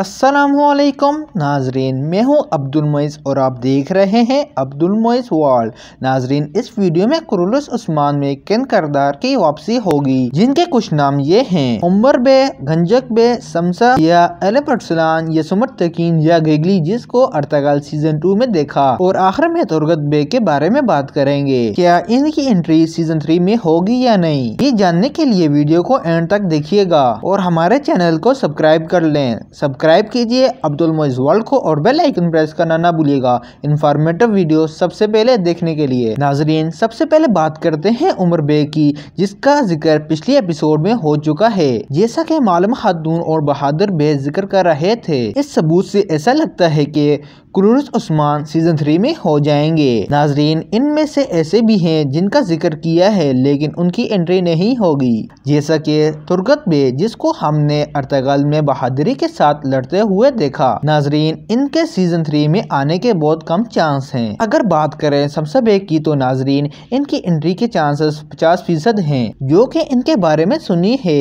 असलकम नाजरीन मैं हूं अब्दुल मोइस और आप देख रहे हैं अब्दुल मोइस वर्ल्ड नाजरीन इस वीडियो में क्रूलस उस्मान में किन करदार की वापसी होगी जिनके कुछ नाम ये हैं उमर बे गंजक बे समसा या एलेपटसलान या सुमर तकीन या गेगली जिसको अर्तगाल सीजन टू में देखा और आखिर में तुरगत बे के बारे में बात करेंगे क्या इनकी एंट्री सीजन थ्री में होगी या नहीं ये जानने के लिए वीडियो को एंड तक देखिएगा और हमारे चैनल को सब्सक्राइब कर लें सब्सक्राइब सब्सक्राइब कीजिए अब्दुल मोइज वर्ल्ड को और बेल आइकन प्रेस करना ना भूलिएगा इन्फॉर्मेटिव वीडियो सबसे पहले देखने के लिए नाजरीन सबसे पहले बात करते हैं उमर बे की जिसका जिक्र पिछले एपिसोड में हो चुका है जैसा की मालूम हदून और बहादुर बे जिक्र कर रहे थे इस सबूत से ऐसा लगता है कि क्रूरस उस्मान सीजन थ्री में हो जाएंगे नाजरीन इनमें से ऐसे भी हैं जिनका जिक्र किया है लेकिन उनकी एंट्री नहीं होगी जैसा कि तुर्गत बे जिसको हमने अर्तगाल में बहादुरी के साथ लड़ चढ़ते हुए देखा नाजरीन इनके सीजन थ्री में आने के बहुत कम चांस है अगर बात करें सबसे बेग की तो नाजरीन इनकी एंट्री के चांसेस पचास फीसद है जो की इनके बारे में सुनी है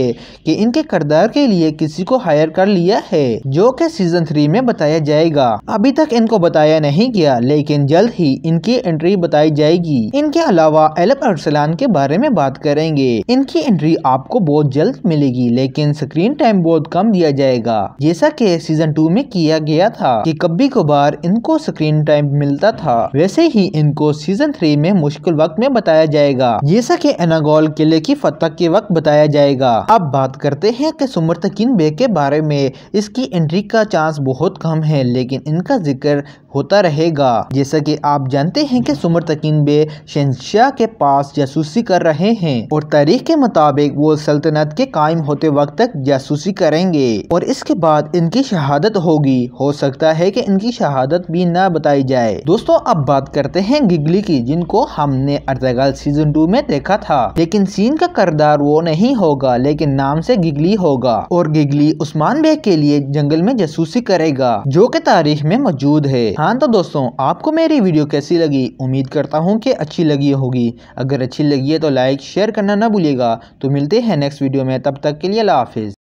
की इनके करदार के लिए किसी को हायर कर लिया है जो की सीजन थ्री में बताया जाएगा अभी तक इनको बताया नहीं गया लेकिन जल्द ही इनकी एंट्री बताई जाएगी इनके अलावा एलब अरसलान के बारे में बात करेंगे इनकी एंट्री आपको बहुत जल्द मिलेगी लेकिन स्क्रीन टाइम बहुत कम दिया जाएगा जैसा के सीजन टू में किया गया था कि कभी कभार इनको स्क्रीन टाइम मिलता था वैसे ही इनको सीजन थ्री में मुश्किल वक्त में बताया जाएगा जैसा की एनागोल किले की फतह के वक्त बताया जाएगा अब बात करते हैं कि किन बे के बारे में इसकी एंट्री का चांस बहुत कम है लेकिन इनका जिक्र होता रहेगा जैसा कि आप जानते हैं कि सुमर तकीन बे शहशाह के पास जासूसी कर रहे हैं और तारीख के मुताबिक वो सल्तनत के कायम होते वक्त तक जासूसी करेंगे और इसके बाद इन इनकी शहादत होगी हो सकता है कि इनकी शहादत भी ना बताई जाए दोस्तों अब बात करते हैं गिगली की जिनको हमने अर्तगाल सीजन टू में देखा था लेकिन सीन का करदार वो नहीं होगा लेकिन नाम से गिगली होगा और गिगली उस्मान बेग के लिए जंगल में जासूसी करेगा जो की तारीख में मौजूद है हाँ तो दोस्तों आपको मेरी वीडियो कैसी लगी उम्मीद करता हूँ की अच्छी लगी होगी अगर अच्छी लगी है तो लाइक शेयर करना ना भूलिएगा तो मिलते हैं नेक्स्ट वीडियो में तब तक के लिए अला हाफिज़